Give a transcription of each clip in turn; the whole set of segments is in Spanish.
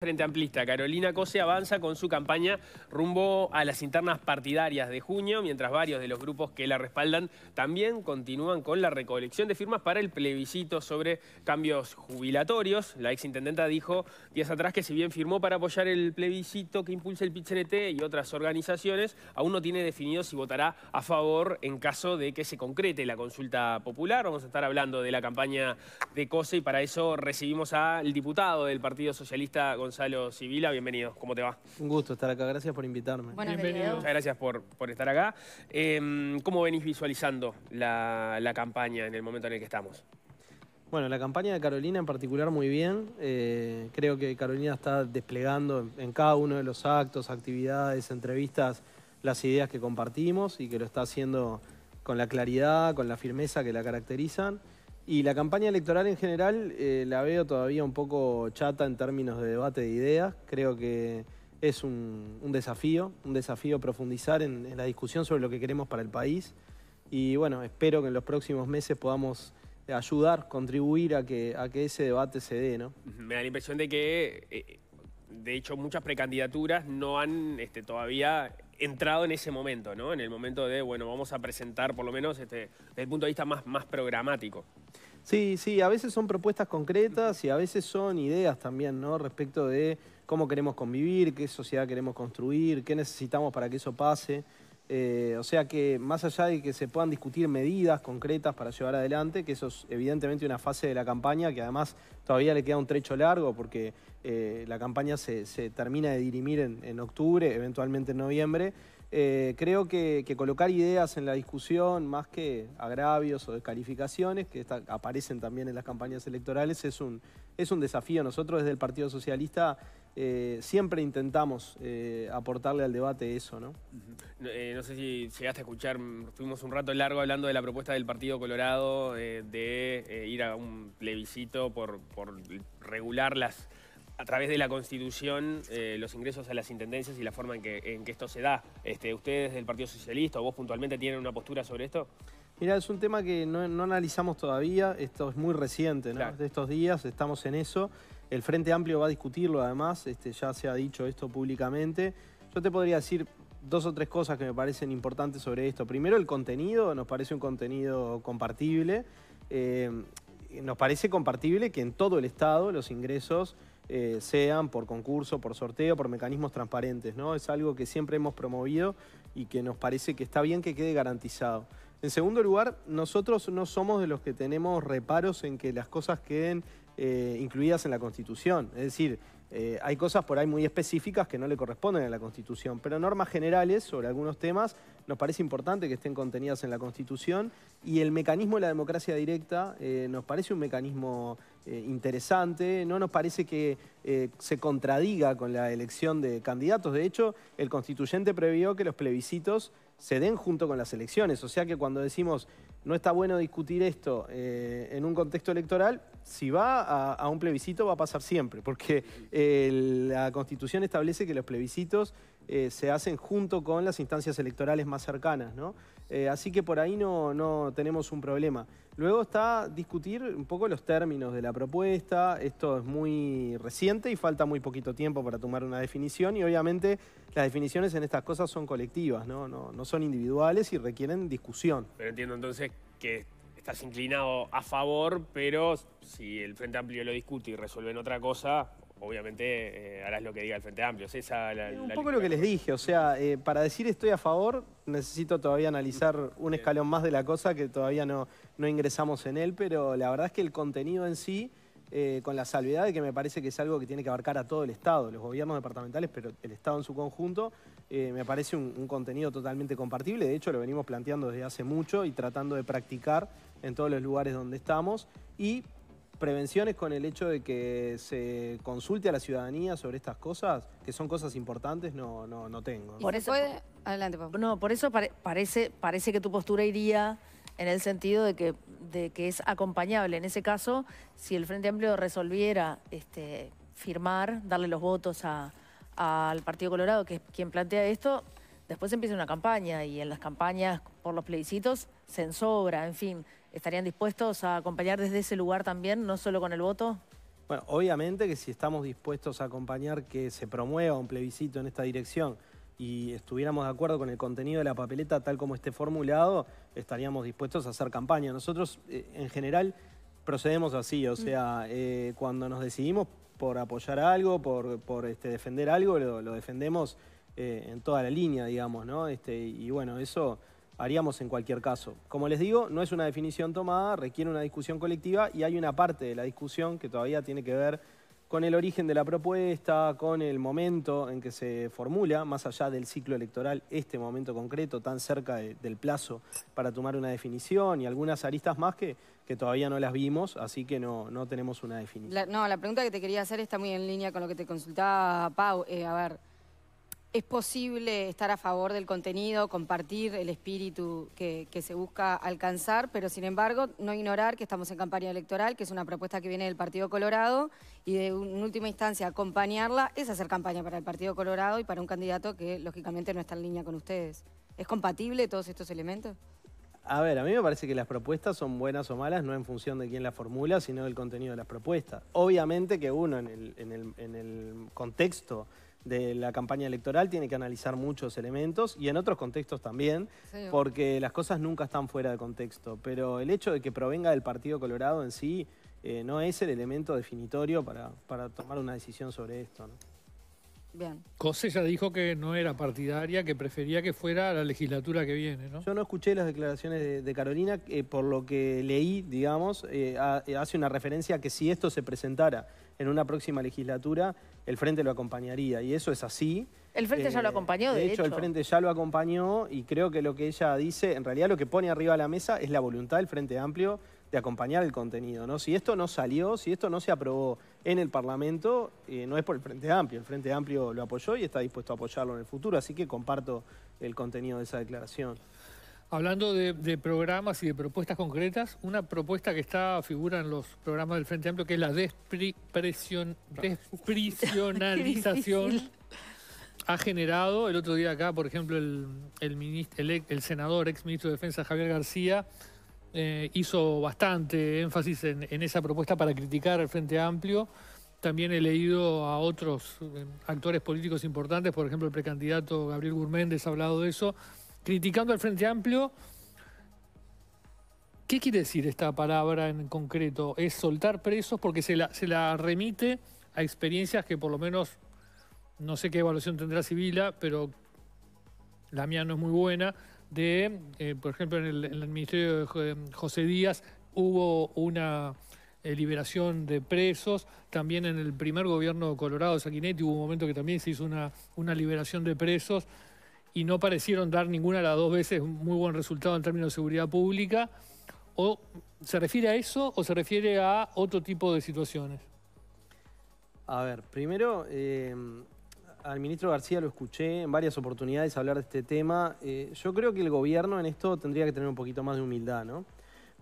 Frente Amplista, Carolina Cose avanza con su campaña rumbo a las internas partidarias de junio, mientras varios de los grupos que la respaldan también continúan con la recolección de firmas para el plebiscito sobre cambios jubilatorios. La exintendenta dijo días atrás que si bien firmó para apoyar el plebiscito que impulsa el PIT-CNT y otras organizaciones, aún no tiene definido si votará a favor en caso de que se concrete la consulta popular. Vamos a estar hablando de la campaña de Cose y para eso recibimos al diputado del Partido Socialista, González. Gonzalo Sibila, bienvenido. ¿Cómo te va? Un gusto estar acá, gracias por invitarme. bienvenido. Muchas gracias por, estar acá. Em, ¿Cómo venís visualizando la, campaña en el momento en el que estamos? Bueno, la campaña de Carolina en particular muy bien. Eh, creo que Carolina está desplegando en cada uno de los actos, actividades, entrevistas, las ideas que compartimos y que lo está haciendo con la claridad, con la firmeza que la caracterizan. Y la campaña electoral en general eh, la veo todavía un poco chata en términos de debate de ideas. Creo que es un, desafío, un desafío profundizar en, la discusión sobre lo que queremos para el país. Y bueno, espero que en los próximos meses podamos ayudar, contribuir a que, ese debate se dé, ¿no? Me da la impresión de que, eh, de hecho, muchas precandidaturas no han este, todavía entrado en ese momento, ¿no? En el momento de, bueno, vamos a presentar por lo menos este, desde el punto de vista más, más programático. Sí, sí, a veces son propuestas concretas y a veces son ideas también, ¿no? Respecto de cómo queremos convivir, qué sociedad queremos construir, qué necesitamos para que eso pase. Eh, o sea que más allá de que se puedan discutir medidas concretas para llevar adelante, que eso es evidentemente una fase de la campaña que además todavía le queda un trecho largo porque eh, la campaña se, termina de dirimir en octubre, eventualmente en noviembre. Eh, creo que, colocar ideas en la discusión, más que agravios o descalificaciones, que aparecen también en las campañas electorales, es un, es un desafío. Nosotros desde el Partido Socialista eh, siempre intentamos eh, aportarle al debate eso, ¿no? No, sé si llegaste a escuchar, estuvimos un rato largo hablando de la propuesta del Partido Colorado de ir a un plebiscito por, por regular las a través de la Constitución eh, los ingresos a las intendencias y la forma en que, esto se da. Este, ¿Ustedes del Partido Socialista o vos puntualmente tienen una postura sobre esto? Mira, es un tema que no, analizamos todavía, esto es muy reciente, ¿no? De estos días estamos en eso. El Frente Amplio va a discutirlo además, este, ya se ha dicho esto públicamente. Yo te podría decir dos o tres cosas que me parecen importantes sobre esto. Primero, el contenido, nos parece un contenido compartible. Eh, nos parece compartible que en todo el Estado los ingresos eh, sean por concurso, por sorteo, por mecanismos transparentes. ¿no? Es algo que siempre hemos promovido y que nos parece que está bien que quede garantizado. En segundo lugar, nosotros no somos de los que tenemos reparos en que las cosas queden eh, incluidas en la Constitución. Es decir, eh, hay cosas por ahí muy específicas que no le corresponden a la Constitución, pero normas generales sobre algunos temas nos parece importante que estén contenidas en la Constitución y el mecanismo de la democracia directa eh, nos parece un mecanismo eh, interesante, no nos parece que se contradiga con la elección de candidatos. De hecho, el constituyente previó que los plebiscitos se den junto con las elecciones, o sea que cuando decimos no está bueno discutir esto en un contexto electoral, si va a, a un plebiscito va a pasar siempre, porque eh, la Constitución establece que los plebiscitos eh, se hacen junto con las instancias electorales más cercanas, ¿no? Eh, así que por ahí no, tenemos un problema. Luego está discutir un poco los términos de la propuesta. Esto es muy reciente y falta muy poquito tiempo para tomar una definición. Y obviamente las definiciones en estas cosas son colectivas, no, son individuales y requieren discusión. Pero entiendo entonces que estás inclinado a favor, pero si el Frente Amplio lo discute y resuelven otra cosa, obviamente eh, harás lo que diga el Frente Amplio. Esa, un poco lo que les dije, o sea, eh, para decir estoy a favor, necesito todavía analizar un escalón más de la cosa que todavía no, no ingresamos en él, pero la verdad es que el contenido en sí, eh, con la salvedad de que me parece que es algo que tiene que abarcar a todo el Estado, los gobiernos departamentales, pero el Estado en su conjunto, me parece un, un contenido totalmente compartible. De hecho, lo venimos planteando desde hace mucho y tratando de practicar en todos los lugares donde estamos. Y prevenciones con el hecho de que se consulte a la ciudadanía sobre estas cosas, que son cosas importantes, no, no, tengo. Por eso, Adelante, No, por eso parece, parece que tu postura iría en el sentido de que, de que es acompañable. En ese caso, si el Frente Amplio resolviera este, firmar, darle los votos al Partido Colorado, que es quien plantea esto, después empieza una campaña y en las campañas por los plebiscitos se ensobra, en fin. ¿Estarían dispuestos a acompañar desde ese lugar también, no solo con el voto? Bueno, obviamente que si estamos dispuestos a acompañar que se promueva un plebiscito en esta dirección y estuviéramos de acuerdo con el contenido de la papeleta tal como esté formulado, estaríamos dispuestos a hacer campaña. Nosotros, eh, en general, procedemos así, o mm. sea, eh, cuando nos decidimos por apoyar algo, por, este, defender algo, lo, defendemos eh, en toda la línea, digamos, ¿no? Este, y bueno, eso haríamos en cualquier caso. Como les digo, no es una definición tomada, requiere una discusión colectiva y hay una parte de la discusión que todavía tiene que ver con el origen de la propuesta, con el momento en que se formula, más allá del ciclo electoral, este momento concreto, tan cerca del plazo para tomar una definición y algunas aristas más que, que todavía no las vimos, así que no, no tenemos una definición. no, la pregunta que te quería hacer está muy en línea con lo que te consultaba Pau. Eh, a ver, es posible estar a favor del contenido, compartir el espíritu que, se busca alcanzar, pero sin embargo no ignorar que estamos en campaña electoral, que es una propuesta que viene del Partido Colorado y de en última instancia acompañarla es hacer campaña para el Partido Colorado y para un candidato que lógicamente no está en línea con ustedes. ¿Es compatible todos estos elementos? A ver, a mí me parece que las propuestas son buenas o malas no en función de quién las formula, sino del contenido de las propuestas. Obviamente que uno en el, en el contexto de la campaña electoral tiene que analizar muchos elementos y en otros contextos también, porque las cosas nunca están fuera de contexto. Pero el hecho de que provenga del Partido Colorado en sí eh, no es el elemento definitorio para, para tomar una decisión sobre esto. ¿no? Cose ya dijo que no era partidaria, que prefería que fuera la legislatura que viene, ¿no? Yo no escuché las declaraciones de, Carolina, eh, por lo que leí, digamos, eh, eh, hace una referencia a que si esto se presentara en una próxima legislatura, el Frente lo acompañaría, y eso es así. El Frente ya lo acompañó, de, hecho, el Frente ya lo acompañó, y creo que lo que ella dice, en realidad lo que pone arriba de la mesa es la voluntad del Frente Amplio de acompañar el contenido. ¿no? Si esto no salió, si esto no se aprobó en el Parlamento, eh, no es por el Frente Amplio. El Frente Amplio lo apoyó y está dispuesto a apoyarlo en el futuro, así que comparto el contenido de esa declaración. Hablando de, programas y de propuestas concretas, una propuesta que está figura en los programas del Frente Amplio, que es la desprisionalización, ha generado, el otro día acá, por ejemplo, el, ministro, el senador, ex ministro de Defensa Javier García, eh, hizo bastante énfasis en, esa propuesta para criticar al Frente Amplio. También he leído a otros eh, actores políticos importantes, por ejemplo el precandidato Gabriel Gourméndez ha hablado de eso, criticando al Frente Amplio. ¿Qué quiere decir esta palabra en concreto? ¿Es soltar presos? Porque se la, se la remite a experiencias que por lo menos, no sé qué evaluación tendrá Sibila, pero la mía no es muy buena, de, eh, por ejemplo, en el, Ministerio de eh, José Díaz hubo una eh, liberación de presos, también en el primer gobierno colorado de Saquinetti hubo un momento que también se hizo una, una liberación de presos y no parecieron dar ninguna de las dos veces un muy buen resultado en términos de seguridad pública. ¿O se refiere a eso o se refiere a otro tipo de situaciones? A ver, primero, al ministro García lo escuché en varias oportunidades hablar de este tema. Eh, yo creo que el gobierno en esto tendría que tener un poquito más de humildad, ¿no?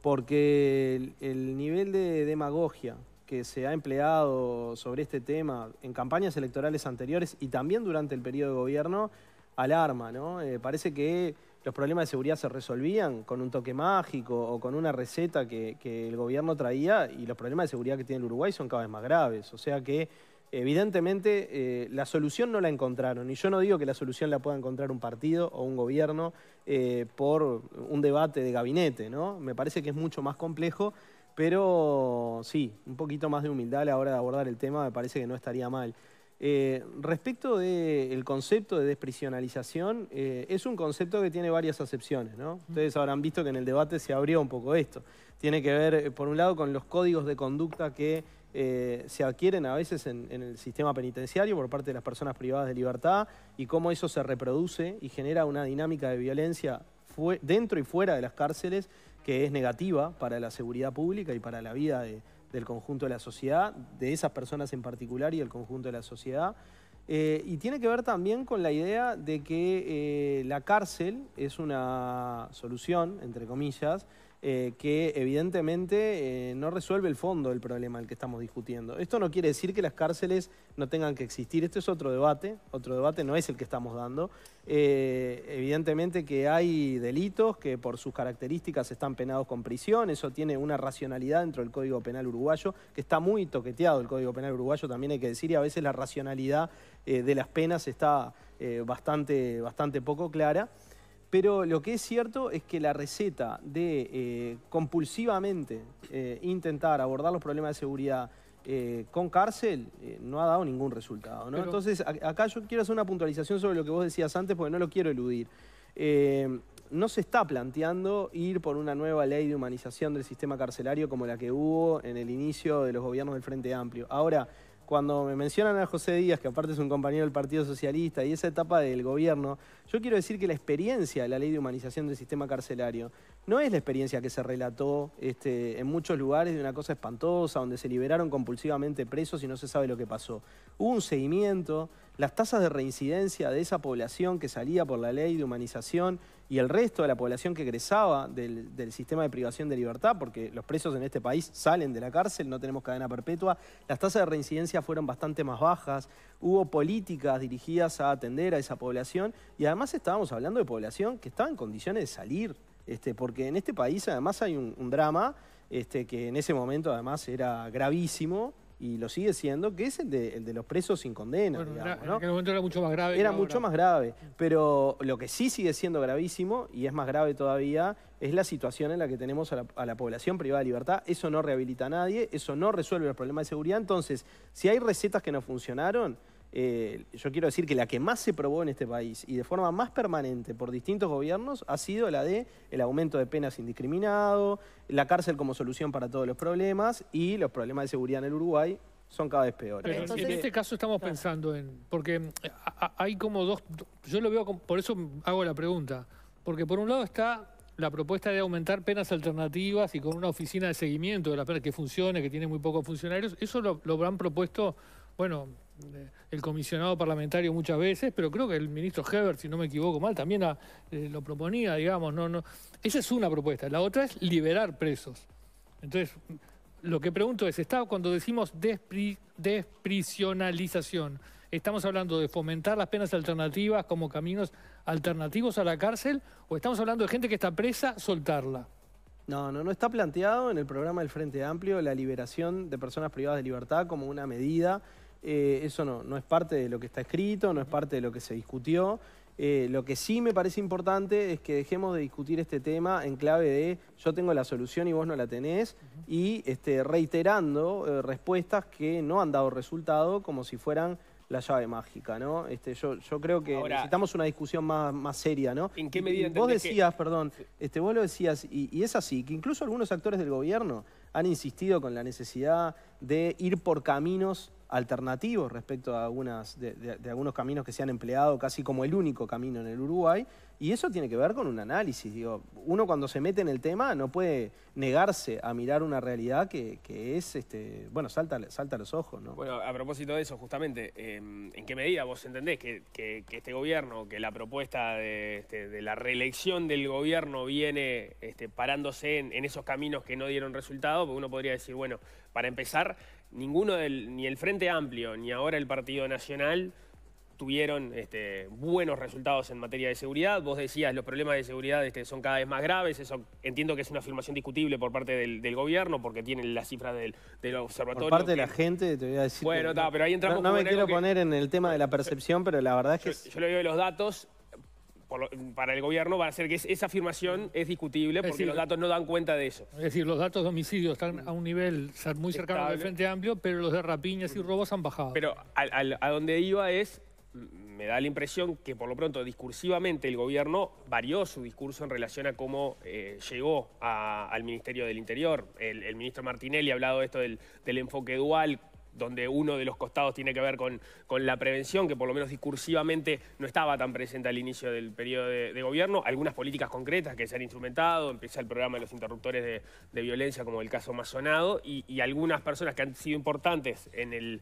Porque el, nivel de demagogia que se ha empleado sobre este tema en campañas electorales anteriores y también durante el periodo de gobierno alarma, ¿no? Eh, parece que los problemas de seguridad se resolvían con un toque mágico o con una receta que, que el gobierno traía y los problemas de seguridad que tiene el Uruguay son cada vez más graves. O sea que evidentemente eh, la solución no la encontraron. Y yo no digo que la solución la pueda encontrar un partido o un gobierno eh, por un debate de gabinete, ¿no? Me parece que es mucho más complejo, pero sí, un poquito más de humildad a la hora de abordar el tema me parece que no estaría mal. Eh, respecto del concepto de desprisionalización, es un concepto que tiene varias acepciones, ¿no? Ustedes habrán visto que en el debate se abrió un poco esto. Tiene que ver, por un lado, con los códigos de conducta que eh, se adquieren a veces en, el sistema penitenciario por parte de las personas privadas de libertad y cómo eso se reproduce y genera una dinámica de violencia dentro y fuera de las cárceles que es negativa para la seguridad pública y para la vida del conjunto de la sociedad, de esas personas en particular y del conjunto de la sociedad. Eh, y tiene que ver también con la idea de que eh, la cárcel es una solución, entre comillas, eh, que evidentemente eh, no resuelve el fondo del problema al que estamos discutiendo. Esto no quiere decir que las cárceles no tengan que existir, este es otro debate, otro debate no es el que estamos dando. Eh, evidentemente que hay delitos que por sus características están penados con prisión, eso tiene una racionalidad dentro del Código Penal uruguayo, que está muy toqueteado el Código Penal uruguayo, también hay que decir, y a veces la racionalidad de las penas está bastante, bastante poco clara. Pero lo que es cierto es que la receta de eh, compulsivamente eh, intentar abordar los problemas de seguridad eh, con cárcel no ha dado ningún resultado. Entonces, acá yo quiero hacer una puntualización sobre lo que vos decías antes porque no lo quiero eludir. no se está planteando ir por una nueva ley de humanización del sistema carcelario como la que hubo en el inicio de los gobiernos del Frente Amplio. Ahora, cuando me mencionan a José Díaz, que aparte es un compañero del Partido Socialista, y esa etapa del gobierno, yo quiero decir que la experiencia de la ley de humanización del sistema carcelario no es la experiencia que se relató este, en muchos lugares de una cosa espantosa, donde se liberaron compulsivamente presos y no se sabe lo que pasó. Hubo un seguimiento las tasas de reincidencia de esa población que salía por la ley de humanización y el resto de la población que egresaba del, sistema de privación de libertad, porque los presos en este país salen de la cárcel, no tenemos cadena perpetua, las tasas de reincidencia fueron bastante más bajas, hubo políticas dirigidas a atender a esa población y además estábamos hablando de población que estaba en condiciones de salir, este, porque en este país además hay un, un drama este, que en ese momento además era gravísimo, y lo sigue siendo, que es el de, los presos sin condena. En aquel momento era mucho más grave. Era mucho más grave, pero lo que sí sigue siendo gravísimo, y es más grave todavía, es la situación en la que tenemos a la, a la población privada de libertad. Eso no rehabilita a nadie, eso no resuelve el problema de seguridad. Entonces, si hay recetas que no funcionaron, eh, yo quiero decir que la que más se probó en este país y de forma más permanente por distintos gobiernos ha sido la de el aumento de penas indiscriminado, la cárcel como solución para todos los problemas y los problemas de seguridad en el Uruguay son cada vez peores. en este caso estamos pensando en, porque eh, hay como dos, yo lo veo, por eso hago la pregunta, porque por un lado está la propuesta de aumentar penas alternativas y con una oficina de seguimiento de las penas que funcione, que tiene muy pocos funcionarios, eso lo, lo han propuesto, bueno, el comisionado parlamentario muchas veces, pero creo que el ministro Heber, si no me equivoco mal, también ah, eh, lo proponía, digamos, no, no. Esa es una propuesta. La otra es liberar presos. Entonces, lo que pregunto es, ¿está cuando decimos desprisionalización? ¿Estamos hablando de fomentar las penas alternativas como caminos alternativos a la cárcel? ¿O estamos hablando de gente que está presa, soltarla? No, no, no está planteado en el programa del Frente Amplio la liberación de personas privadas de libertad como una medida eh, eso no, no es parte de lo que está escrito, no es parte de lo que se discutió. Eh, lo que sí me parece importante es que dejemos de discutir este tema en clave de yo tengo la solución y vos no la tenés y este, reiterando eh, respuestas que no han dado resultado como si fueran la llave mágica, ¿no? Este, yo, yo creo que necesitamos una discusión más, seria, ¿no? ¿En qué medida? Vos decías, perdón, este, vos lo decías, y, y es así, que incluso algunos actores del gobierno han insistido con la necesidad de ir por caminos alternativos respecto a algunas, de, algunos caminos que se han empleado casi como el único camino en el Uruguay. Y eso tiene que ver con un análisis. Digo, uno cuando se mete en el tema no puede negarse a mirar una realidad que, que es, este, bueno, salta, salta los ojos. ¿no? Bueno, a propósito de eso, justamente, em, ¿en qué medida vos entendés que, que, este gobierno, que la propuesta este, de, la reelección del gobierno viene este, parándose en, en esos caminos que no dieron resultado? Porque uno podría decir, bueno, para empezar, ninguno del, ni el Frente Amplio ni ahora el Partido Nacional tuvieron este, buenos resultados en materia de seguridad. Vos decías, los problemas de seguridad este, son cada vez más graves. Eso entiendo que es una afirmación discutible por parte del, gobierno, porque tienen las cifras del, observatorio. Por parte de la gente, te voy a decir... Bueno, pero ahí entramos... No, me quiero poner en el tema de la percepción, pero la verdad es que... Yo, yo lo veo de los datos para el gobierno va a ser que esa afirmación mm. es discutible porque los datos no dan cuenta de eso. Es decir, los datos de homicidio están a un nivel muy cercano al Frente Amplio, pero los de rapiñas y mm. robos han bajado. Pero a donde iba es me da la impresión que por lo pronto discursivamente el gobierno varió su discurso en relación a cómo eh, llegó al Ministerio del Interior. El, ministro Martinelli ha hablado de esto del enfoque dual, donde uno de los costados tiene que ver con, la prevención, que por lo menos discursivamente no estaba tan presente al inicio del periodo de, gobierno, algunas políticas concretas que se han instrumentado, empieza el programa de los interruptores de, violencia como el caso Mazonado... y, algunas personas que han sido importantes en el,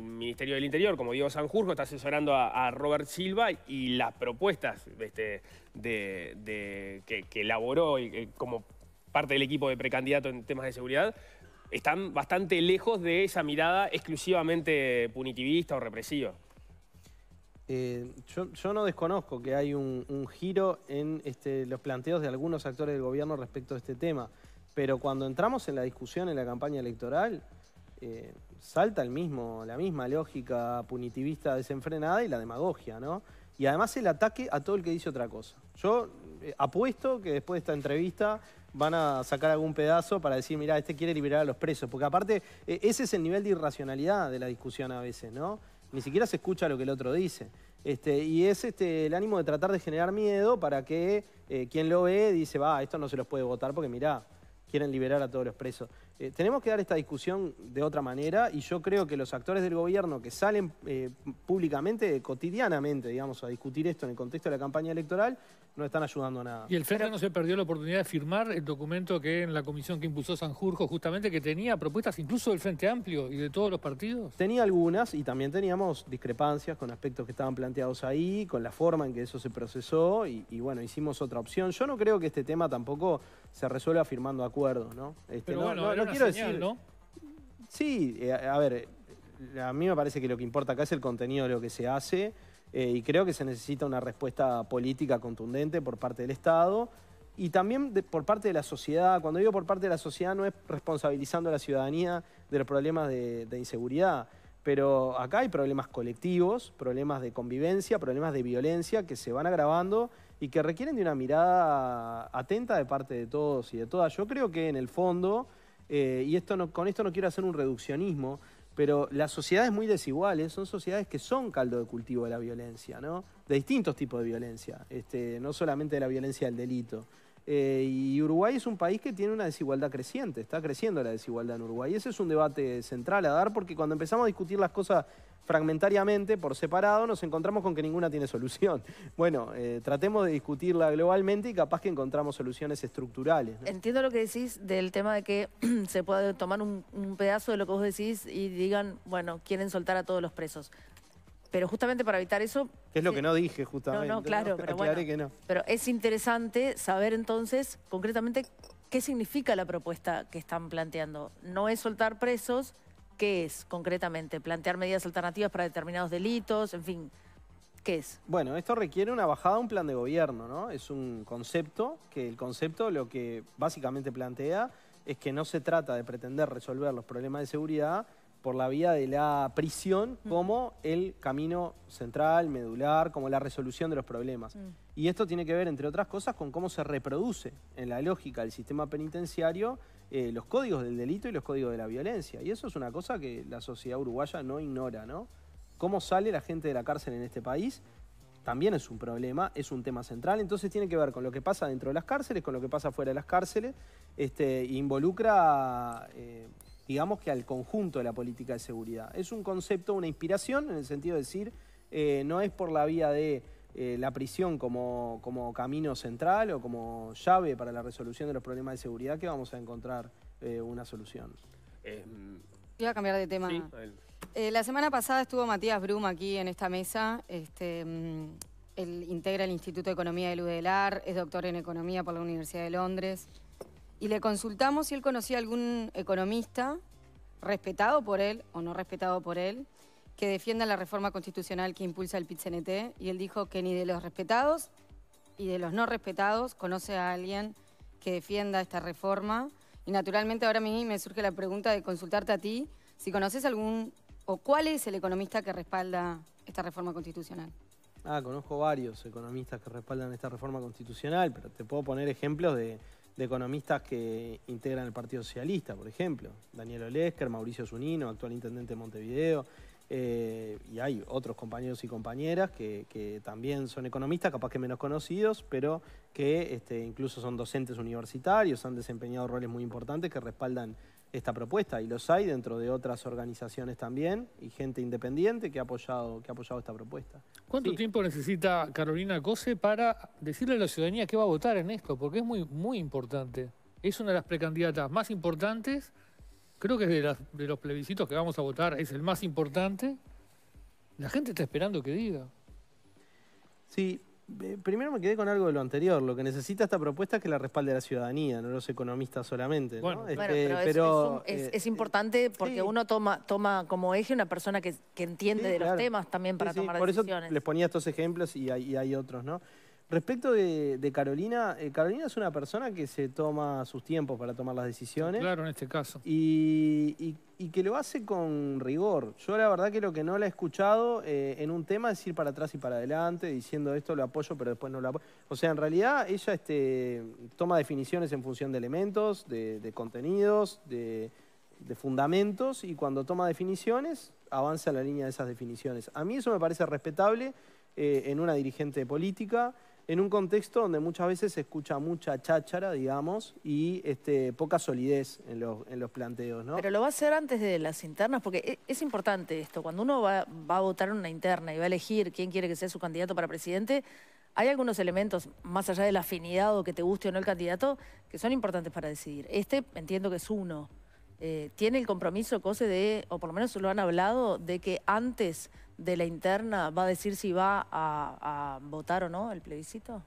Ministerio del Interior, como Diego Sanjurjo, está asesorando a, Robert Silva y las propuestas este, que, que, elaboró eh, como parte del equipo de precandidato en temas de seguridad, están bastante lejos de esa mirada exclusivamente punitivista o represiva. Eh, yo, no desconozco que hay un, giro en este, los planteos de algunos actores del gobierno respecto a este tema, pero cuando entramos en la discusión en la campaña electoral, eh, salta el mismo, la misma lógica punitivista desenfrenada y la demagogia, ¿no? Y además el ataque a todo el que dice otra cosa. Yo eh, apuesto que después de esta entrevista van a sacar algún pedazo para decir, mira, este quiere liberar a los presos. Porque aparte, e-, ese es el nivel de irracionalidad de la discusión a veces, ¿no? Ni siquiera se escucha lo que el otro dice. Este, y es este, el ánimo de tratar de generar miedo para que eh, quien lo ve dice, va, esto no se los puede votar porque mira quieren liberar a todos los presos. Eh, tenemos que dar esta discusión de otra manera y yo creo que los actores del gobierno que salen eh, públicamente, cotidianamente, digamos, a discutir esto en el contexto de la campaña electoral, no están ayudando a nada. Y el Frente no se perdió la oportunidad de firmar el documento que en la comisión que impulsó Sanjurjo, justamente, que tenía propuestas incluso del Frente Amplio y de todos los partidos. Tenía algunas y también teníamos discrepancias con aspectos que estaban planteados ahí, con la forma en que eso se procesó y, bueno, hicimos otra opción. Yo no creo que este tema tampoco se resuelva firmando acuerdos, ¿no? Este, Pero no quiero ¿no? Sí, eh, a ver, eh, a mí me parece que lo que importa acá es el contenido de lo que se hace eh, y creo que se necesita una respuesta política contundente por parte del Estado y también por parte de la sociedad. Cuando digo por parte de la sociedad no es responsabilizando a la ciudadanía de los problemas de, de inseguridad, pero acá hay problemas colectivos, problemas de convivencia, problemas de violencia que se van agravando y que requieren de una mirada atenta de parte de todos y de todas. Yo creo que en el fondo... Eh, y esto no, con esto no quiero hacer un reduccionismo, pero las sociedades muy desiguales son sociedades que son caldo de cultivo de la violencia, ¿no? De distintos tipos de violencia, este, no solamente de la violencia del delito. Eh, y Uruguay es un país que tiene una desigualdad creciente, está creciendo la desigualdad en Uruguay. Y ese es un debate central a dar porque cuando empezamos a discutir las cosas fragmentariamente, por separado, nos encontramos con que ninguna tiene solución. Bueno, eh, tratemos de discutirla globalmente y capaz que encontramos soluciones estructurales. Entiendo lo que decís del tema de que se puede tomar un, pedazo de lo que vos decís y digan, bueno, quieren soltar a todos los presos. Pero justamente para evitar eso... es lo eh, que no dije, justamente. No, no, claro, pero Que no. Pero es interesante saber entonces, concretamente, qué significa la propuesta que están planteando. No es soltar presos, ¿Qué es concretamente? ¿Plantear medidas alternativas para determinados delitos? En fin, ¿qué es? Bueno, esto requiere una bajada a un plan de gobierno, ¿no? Es un concepto que el concepto lo que básicamente plantea es que no se trata de pretender resolver los problemas de seguridad por la vía de la prisión mm. como el camino central, medular, como la resolución de los problemas. Mm. Y esto tiene que ver, entre otras cosas, con cómo se reproduce en la lógica del sistema penitenciario eh, los códigos del delito y los códigos de la violencia. Y eso es una cosa que la sociedad uruguaya no ignora, ¿no? Cómo sale la gente de la cárcel en este país también es un problema, es un tema central, entonces tiene que ver con lo que pasa dentro de las cárceles, con lo que pasa fuera de las cárceles, este, involucra, eh, digamos que al conjunto de la política de seguridad. Es un concepto, una inspiración, en el sentido de decir, eh, no es por la vía de eh, la prisión como, como, camino central o como llave para la resolución de los problemas de seguridad que vamos a encontrar eh, una solución. Eh, Iba a cambiar de tema. Eh, la semana pasada estuvo Matías Brum aquí en esta mesa. Este, mm, él integra el Instituto de Economía de UDELAR, es doctor en Economía por la Universidad de Londres. Y le consultamos si él conocía algún economista respetado por él o no respetado por él, que defienda la reforma constitucional que impulsa el pit y él dijo que ni de los respetados y de los no respetados conoce a alguien que defienda esta reforma. Y naturalmente ahora a mí me surge la pregunta de consultarte a ti si conoces algún o cuál es el economista que respalda esta reforma constitucional. Ah, conozco varios economistas que respaldan esta reforma constitucional, pero te puedo poner ejemplos de, de economistas que integran el Partido Socialista, por ejemplo. Daniel Olesker, Mauricio Zunino, actual intendente de Montevideo. Eh, y hay otros compañeros y compañeras que, también son economistas, capaz que menos conocidos, pero que este, incluso son docentes universitarios, han desempeñado roles muy importantes que respaldan esta propuesta. Y los hay dentro de otras organizaciones también, y gente independiente que ha apoyado, que apoyado esta propuesta. ¿Cuánto tiempo necesita Carolina Cose para decirle a la ciudadanía que va a votar en esto? Porque es muy, muy importante. Es una de las precandidatas más importantes creo que es de, los plebiscitos que vamos a votar, es el más importante. La gente está esperando que diga. Sí, eh, primero me quedé con algo de lo anterior. Lo que necesita esta propuesta es que la respalde la ciudadanía, no los economistas solamente. Bueno, este, pero, es, eh, eh, importante porque uno toma, toma como eje una persona que, entiende de los temas también para tomar decisiones. Por eso les ponía estos ejemplos y y hay otros, ¿no? Respecto de, Carolina, eh, Carolina es una persona que se toma sus tiempos para tomar las decisiones. Claro, en este caso. Y, que lo hace con rigor. Yo la verdad que lo que no la he escuchado eh, en un tema es ir para atrás y para adelante, diciendo esto lo apoyo, pero después no lo apoyo. O sea, en realidad ella este, toma definiciones en función de elementos, de, contenidos, de, fundamentos, y cuando toma definiciones, avanza la línea de esas definiciones. A mí eso me parece respetable eh, en una dirigente política en un contexto donde muchas veces se escucha mucha cháchara, digamos, y este, poca solidez en los, en los planteos, ¿no? Pero lo va a hacer antes de las internas, porque e, es, importante esto. Cuando uno va, a votar en una interna y va a elegir quién quiere que sea su candidato para presidente, hay algunos elementos, más allá de la afinidad o que te guste o no el candidato, que son importantes para decidir. Este entiendo que es uno. Eh, tiene el compromiso, Cose, de, o por lo menos lo han hablado, de que antes de la interna va a decir si va a, votar o no el plebiscito?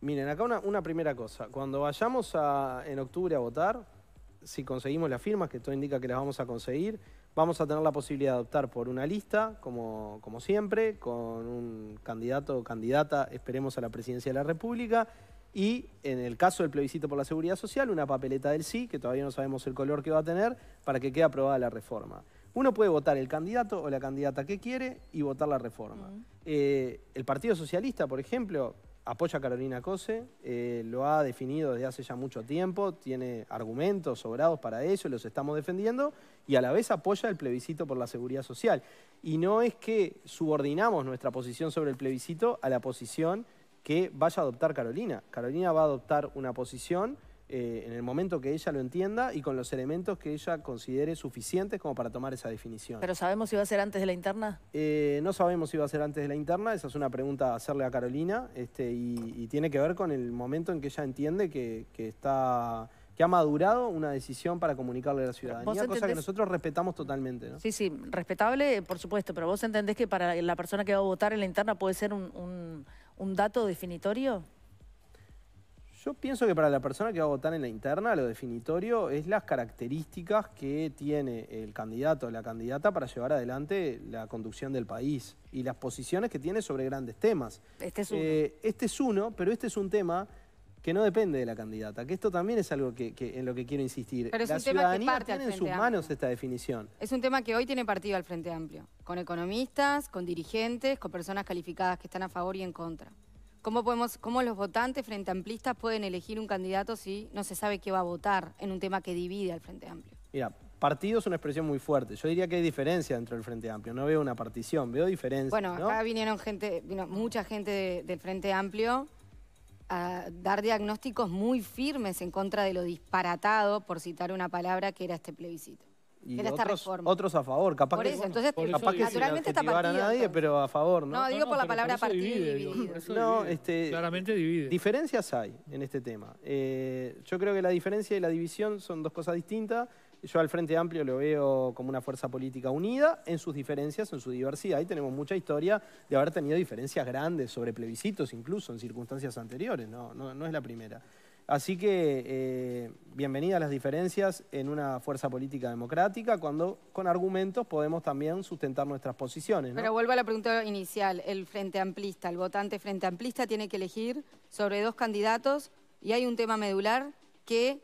Miren, acá una, primera cosa. Cuando vayamos en octubre a votar, si conseguimos las firmas, que todo indica que las vamos a conseguir, vamos a tener la posibilidad de optar por una lista, como siempre, con un candidato o candidata, esperemos, a la presidencia de la República. Y en el caso del plebiscito por la seguridad social, una papeleta del sí, que todavía no sabemos el color que va a tener, para que quede aprobada la reforma. Uno puede votar el candidato o la candidata que quiere y votar la reforma. Eh, el Partido Socialista, por ejemplo, apoya a Carolina Cose, eh, lo ha definido desde hace ya mucho tiempo, tiene argumentos sobrados para eso, los estamos defendiendo, y a la vez apoya el plebiscito por la seguridad social. Y no es que subordinamos nuestra posición sobre el plebiscito a la posición que vaya a adoptar Carolina. Carolina va a adoptar una posición eh, en el momento que ella lo entienda y con los elementos que ella considere suficientes como para tomar esa definición. ¿Pero sabemos si va a ser antes de la interna? Eh, no sabemos si va a ser antes de la interna, esa es una pregunta a hacerle a Carolina este, y, tiene que ver con el momento en que ella entiende que, está que ha madurado una decisión para comunicarle a la ciudadanía, cosa que nosotros respetamos totalmente. Sí, sí, respetable, por supuesto, pero vos entendés que para la persona que va a votar en la interna puede ser un dato definitorio. Yo pienso que para la persona que va a votar en la interna, lo definitorio es las características que tiene el candidato o la candidata para llevar adelante la conducción del país y las posiciones que tiene sobre grandes temas. Este es uno. Eh, este es uno, pero este es un tema que no depende de la candidata, que esto también es algo que, en lo que quiero insistir. Pero es la un ciudadanía tema que parte tiene en sus manos esta definición. Es un tema que hoy tiene partido al Frente Amplio, con economistas, con dirigentes, con personas calificadas que están a favor y en contra. ¿Cómo, podemos, ¿Cómo los votantes frente amplistas pueden elegir un candidato si no se sabe qué va a votar en un tema que divide al Frente Amplio? Mira, partido es una expresión muy fuerte. Yo diría que hay diferencia dentro del Frente Amplio. No veo una partición, veo diferencia. Bueno, acá vinieron gente, mucha gente del Frente Amplio a dar diagnósticos muy firmes en contra de lo disparatado, por citar una palabra, que era este plebiscito y otros, a favor. Capaz por eso, que, entonces, por naturalmente a nadie, pero a favor, ¿no? No, digo por la palabra partido. Este, claramente divide. Diferencias hay en este tema. Eh, yo creo que la diferencia y la división son dos cosas distintas. Yo al Frente Amplio lo veo como una fuerza política unida en sus diferencias, en su diversidad. Y tenemos mucha historia de haber tenido diferencias grandes sobre plebiscitos, incluso en circunstancias anteriores. no es la primera. Así que eh, bienvenidas las diferencias en una fuerza política democrática, cuando con argumentos podemos también sustentar nuestras posiciones. Pero vuelvo a la pregunta inicial, el Frente Amplista, el votante Frente Amplista tiene que elegir sobre dos candidatos y hay un tema medular que,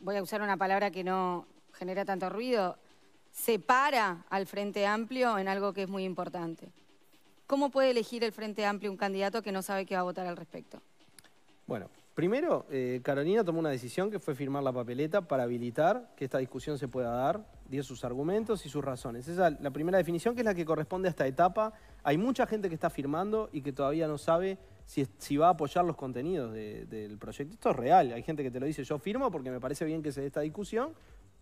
voy a usar una palabra que no genera tanto ruido, separa al Frente Amplio en algo que es muy importante. ¿Cómo puede elegir el Frente Amplio un candidato que no sabe qué va a votar al respecto? Bueno, Primero, eh, Carolina tomó una decisión que fue firmar la papeleta para habilitar que esta discusión se pueda dar, dio sus argumentos y sus razones. Esa es la primera definición, que es la que corresponde a esta etapa. Hay mucha gente que está firmando y que todavía no sabe si, va a apoyar los contenidos del proyecto. Esto es real, hay gente que te lo dice, yo firmo porque me parece bien que se dé esta discusión,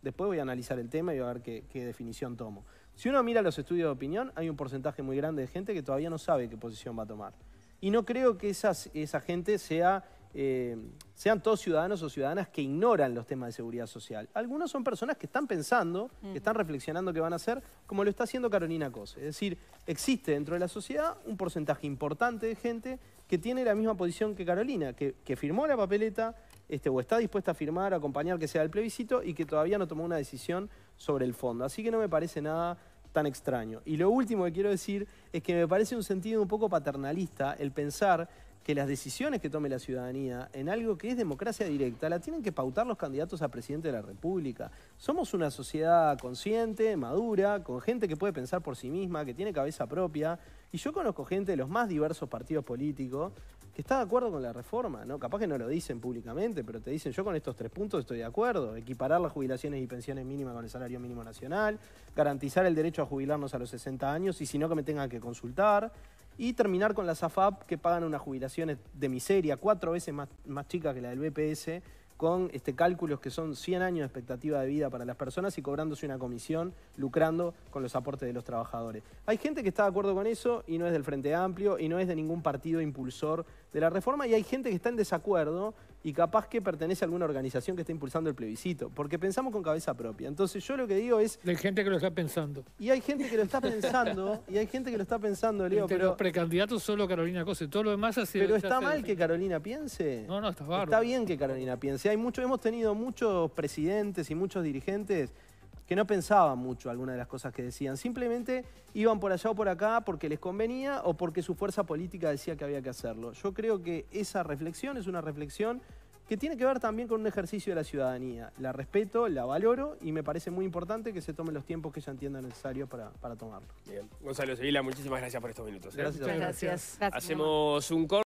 después voy a analizar el tema y voy a ver qué, definición tomo. Si uno mira los estudios de opinión, hay un porcentaje muy grande de gente que todavía no sabe qué posición va a tomar. Y no creo que esa gente sea eh, sean todos ciudadanos o ciudadanas que ignoran los temas de seguridad social. Algunos son personas que están pensando, que están reflexionando qué van a hacer, como lo está haciendo Carolina Cos. Es decir, existe dentro de la sociedad un porcentaje importante de gente que tiene la misma posición que Carolina, que, firmó la papeleta este, o está dispuesta a firmar, a acompañar que sea el plebiscito y que todavía no tomó una decisión sobre el fondo. Así que no me parece nada tan extraño. Y lo último que quiero decir es que me parece un sentido un poco paternalista el pensar que las decisiones que tome la ciudadanía en algo que es democracia directa la tienen que pautar los candidatos a presidente de la República. Somos una sociedad consciente, madura, con gente que puede pensar por sí misma, que tiene cabeza propia. Y yo conozco gente de los más diversos partidos políticos que está de acuerdo con la reforma, ¿no? Capaz que no lo dicen públicamente, pero te dicen, yo con estos tres puntos estoy de acuerdo. Equiparar las jubilaciones y pensiones mínimas con el salario mínimo nacional, garantizar el derecho a jubilarnos a los 60 años y si no que me tengan que consultar, y terminar con las AFAP que pagan unas jubilaciones de miseria, cuatro veces más, más chicas que la del BPS, con este, cálculos que son 100 años de expectativa de vida para las personas y cobrándose una comisión, lucrando con los aportes de los trabajadores. Hay gente que está de acuerdo con eso y no es del Frente Amplio y no es de ningún partido impulsor de la reforma y hay gente que está en desacuerdo y capaz que pertenece a alguna organización que está impulsando el plebiscito, porque pensamos con cabeza propia. Entonces yo lo que digo es... Hay gente que lo está pensando. Y hay gente que lo está pensando, y hay gente que lo está pensando, Leo, pero... los precandidatos solo Carolina Cose, todo lo demás sido... Pero está mal que Carolina piense. No, no, está bárbaro. Está bien que Carolina piense. Hay mucho, hemos tenido muchos presidentes y muchos dirigentes que no pensaban mucho alguna de las cosas que decían. Simplemente iban por allá o por acá porque les convenía o porque su fuerza política decía que había que hacerlo. Yo creo que esa reflexión es una reflexión que tiene que ver también con un ejercicio de la ciudadanía. La respeto, la valoro y me parece muy importante que se tomen los tiempos que ella entiendan necesarios para, tomarlo. Bien. Gonzalo Sevilla, muchísimas gracias por estos minutos. ¿eh? Gracias. gracias. Hacemos un